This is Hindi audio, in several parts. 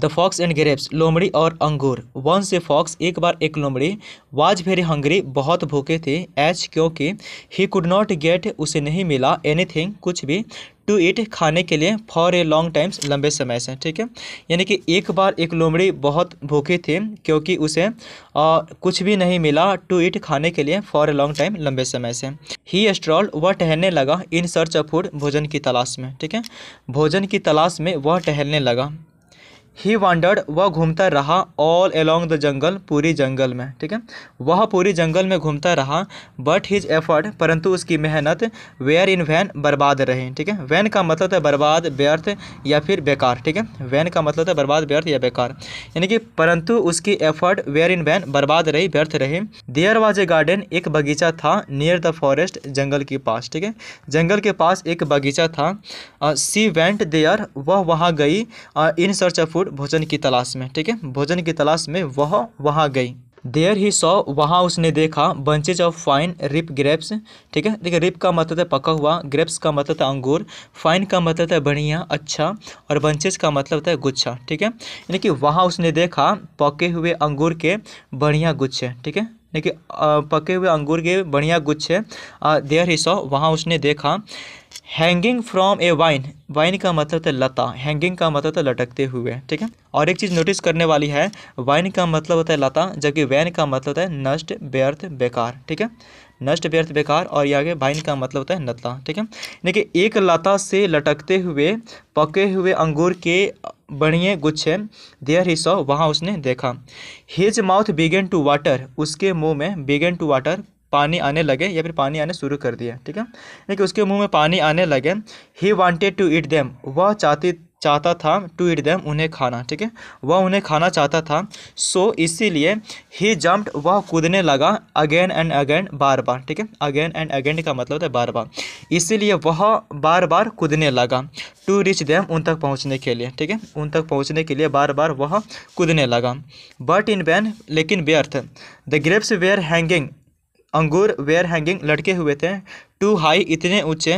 द फॉक्स एंड ग्रेप्स लोमड़ी और अंगूर वन से फॉक्स एक बार एक लोमड़ी वाज वेरी हंगरी बहुत भूखे थे एच क्योंकि ही कुड नॉट गेट उसे नहीं मिला एनीथिंग कुछ भी टू ईट खाने के लिए फॉर ए लॉन्ग टाइम्स लंबे समय से ठीक है यानी कि एक बार एक लोमड़ी बहुत भूखे थे क्योंकि उसे आ, कुछ भी नहीं मिला टू ईट खाने के लिए फॉर ए लॉन्ग टाइम लंबे समय से ही स्ट्रॉल वह टहलने लगा इन सर्च ऑफ फूड भोजन की तलाश में ठीक है भोजन की तलाश में वह टहलने लगा ही वांडर्ड वह घूमता रहा ऑल एलोंग द जंगल पूरी जंगल में ठीक है वह पूरी जंगल में घूमता रहा बट हिज एफर्ट परंतु उसकी मेहनत वेयर इन वैन बर्बाद रही ठीक है वैन का मतलब है बर्बाद व्यर्थ या फिर बेकार ठीक है वैन का मतलब है बर्बाद व्यर्थ या बेकार यानी कि परंतु उसकी एफर्ट वेयर इन वैन बर्बाद रही व्यर्थ रही देयर वॉज ए गार्डन एक बगीचा था नियर द फॉरेस्ट जंगल के पास ठीक है जंगल के पास एक बगीचा था सी वेंट देयर वह वहाँ गई इन सर्च ऑफ फूड भोजन की तलाश में ठीक है भोजन की तलाश में वह वहाँ गई देयर ही सौ वहाँ उसने देखा bunches of fine ripe grapes ठीक है देखिए रिप का मतलब है पका हुआ ग्रेप्स का मतलब था अंगूर फाइन का मतलब है बढ़िया अच्छा और बंचेज का मतलब था गुच्छा ठीक है यानी कि वहाँ उसने देखा पके हुए अंगूर के बढ़िया गुच्छे ठीक है यानी कि पके हुए अंगूर के बढ़िया गुच्छे देयर ही सौ वहाँ उसने देखा hanging from a vine vine का मतलब था लता हैंगिंग का मतलब था लटकते हुए ठीक है और एक चीज़ नोटिस करने वाली है वाइन का मतलब होता है लता जबकि वैन का मतलब होता है नष्ट व्यर्थ बेकार ठीक है नष्ट व्यर्थ बेकार और ये आगे वाइन का मतलब होता है लता ठीक है देखिए एक लता से लटकते हुए पके हुए अंगूर के बढ़िए गुच्छे देयर ही सौ वहाँ उसने देखा his mouth began to water उसके मुंह में बिगेन टू वाटर पानी आने लगे या फिर पानी आने शुरू कर दिया ठीक है लेकिन उसके मुंह में पानी आने लगे ही वॉन्टेड टू ईट देम वह चाहती चाहता था टू ईट देम उन्हें खाना ठीक है वह उन्हें खाना चाहता था सो so, इसीलिए ही जम्प्ट वह कूदने लगा अगेन एंड अगेन बार बार ठीक है अगेन एंड अगेन का मतलब है बार बार इसीलिए वह बार बार कूदने लगा टू रिच देम उन तक पहुंचने के लिए ठीक है उन तक पहुंचने के लिए बार बार वह कूदने लगा बट इन बैन लेकिन व्यर्थ द ग्रेप्स वेयर हैंगिंग अंगूर वेयर हैंगिंग लटके हुए थे टू हाई इतने ऊँचे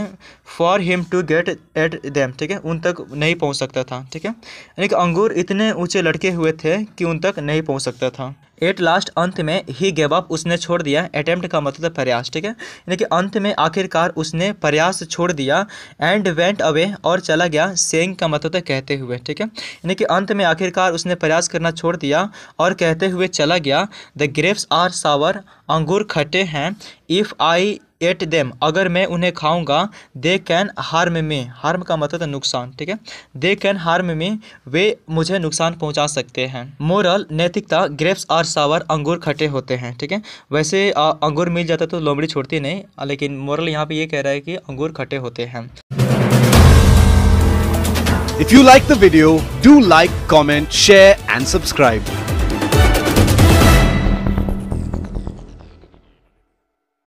for him to get at them ठीक है उन तक नहीं पहुँच सकता था ठीक है यानी कि अंगूर इतने ऊँचे लटके हुए थे कि उन तक नहीं पहुँच सकता था एट लास्ट अंत में ही गेव अप उसने छोड़ दिया अटैम्प्ट का मतलब प्रयास ठीक है यानी कि अंत में आखिरकार उसने प्रयास छोड़ दिया एंड वेंट अवे और चला गया सेंग का मतलब कहते हुए ठीक है यानी कि अंत में आखिरकार उसने प्रयास करना छोड़ दिया और कहते हुए चला गया द ग्रेप्स आर सावर अंगूर खट्टे हैं इफ़ आई एट देम अगर मैं उन्हें खाऊंगा दे कैन हार्म में हार्म का मतलब नुकसान ठीक है दे कैन हार्म में वे मुझे नुकसान पहुंचा सकते हैं मोरल नैतिकता ग्रेप्स और सावर अंगूर खटे होते हैं ठीक है वैसे आ, अंगूर मिल जाता तो लोमड़ी छोड़ती नहीं लेकिन मोरल यहाँ पे ये कह रहा है कि अंगूर खटे होते हैं If you like the video, do like, comment, share and subscribe.